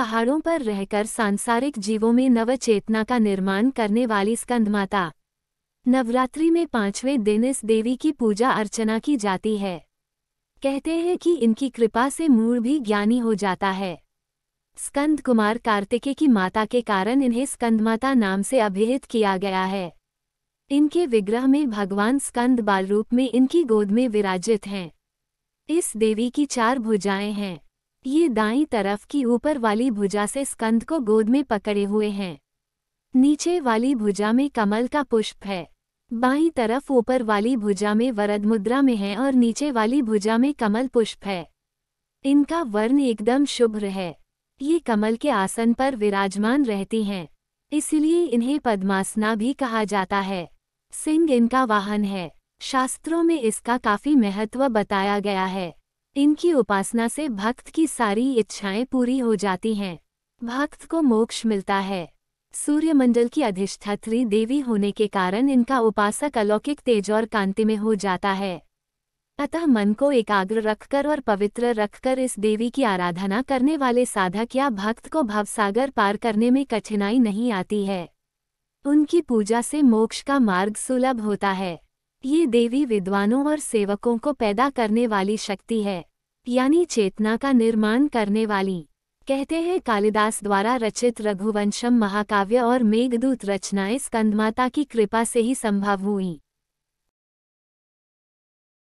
पहाड़ों पर रहकर सांसारिक जीवों में नव चेतना का निर्माण करने वाली स्कंदमाता नवरात्रि में पांचवें दिन इस देवी की पूजा अर्चना की जाती है कहते हैं कि इनकी कृपा से मूल भी ज्ञानी हो जाता है स्कंद कुमार कार्तिके की माता के कारण इन्हें स्कंदमाता नाम से अभिहित किया गया है इनके विग्रह में भगवान स्कंद बाल रूप में इनकी गोद में विराजित हैं इस देवी की चार भुजाएं हैं ये दाईं तरफ की ऊपर वाली भुजा से स्कंद को गोद में पकड़े हुए हैं नीचे वाली भुजा में कमल का पुष्प है बाईं तरफ ऊपर वाली भुजा में वरद मुद्रा में है और नीचे वाली भुजा में कमल पुष्प है इनका वर्ण एकदम शुभ्र है ये कमल के आसन पर विराजमान रहती हैं इसलिए इन्हें पद्मासना भी कहा जाता है सिंह इनका वाहन है शास्त्रों में इसका काफी महत्व बताया गया है इनकी उपासना से भक्त की सारी इच्छाएं पूरी हो जाती हैं भक्त को मोक्ष मिलता है सूर्यमंडल की अधिष्ठात्री देवी होने के कारण इनका उपासक अलौकिक तेज और कांति में हो जाता है अतः मन को एकाग्र रखकर और पवित्र रखकर इस देवी की आराधना करने वाले साधक या भक्त को भवसागर पार करने में कठिनाई नहीं आती है उनकी पूजा से मोक्ष का मार्ग सुलभ होता है ये देवी विद्वानों और सेवकों को पैदा करने वाली शक्ति है यानी चेतना का निर्माण करने वाली कहते हैं कालिदास द्वारा रचित रघुवंशम महाकाव्य और मेघदूत रचनाएं स्कंदमाता की कृपा से ही संभव हुई